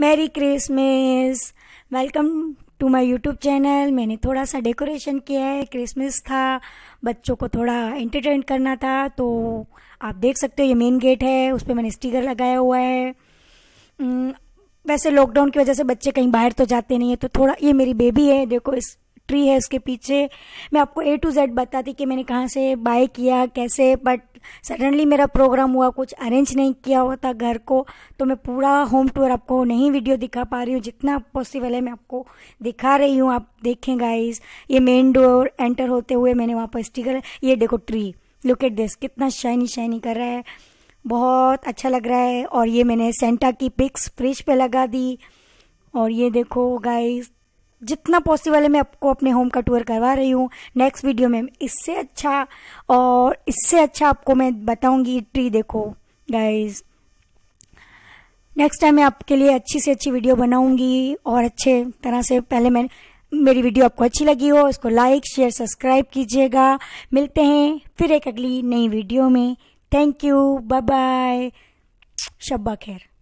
Mary Christmas welcome to my YouTube channel मैंने थोड़ा सा डेकोरेशन किया है क्रिसमस था बच्चों को थोड़ा एंटरटेन करना था तो आप देख सकते हो ये मेन गेट है उस पर मैंने स्टिकर लगाया हुआ है hmm, वैसे लॉकडाउन की वजह से बच्चे कहीं बाहर तो जाते नहीं है तो थोड़ा ये मेरी बेबी है देखो इस ट्री है उसके पीछे मैं आपको ए टू जेड बताती कि मैंने कहाँ से बाय किया कैसे बट सडनली मेरा प्रोग्राम हुआ कुछ अरेंज नहीं किया हुआ था घर को तो मैं पूरा होम टूर आपको नहीं वीडियो दिखा पा रही हूँ जितना पॉसिबल है मैं आपको दिखा रही हूँ आप देखें गाइज ये मेन डोर एंटर होते हुए मैंने वहाँ पर स्टिकर ये देखो ट्री लुकेट दिस कितना शाइनी शाइनी कर रहा है बहुत अच्छा लग रहा है और ये मैंने सेंटा की पिक्स फ्रिज पे लगा दी और ये देखो गाइज जितना पॉसिबल है मैं आपको अपने होम का टूर करवा रही हूँ नेक्स्ट वीडियो में इससे अच्छा और इससे अच्छा आपको मैं बताऊंगी ट्री देखो गाइज नेक्स्ट टाइम मैं आपके लिए अच्छी से अच्छी वीडियो बनाऊंगी और अच्छे तरह से पहले मैं मेरी वीडियो आपको अच्छी लगी हो इसको लाइक शेयर सब्सक्राइब कीजिएगा मिलते हैं फिर एक अगली नई वीडियो में थैंक यू बाय बाय शब्बा खैर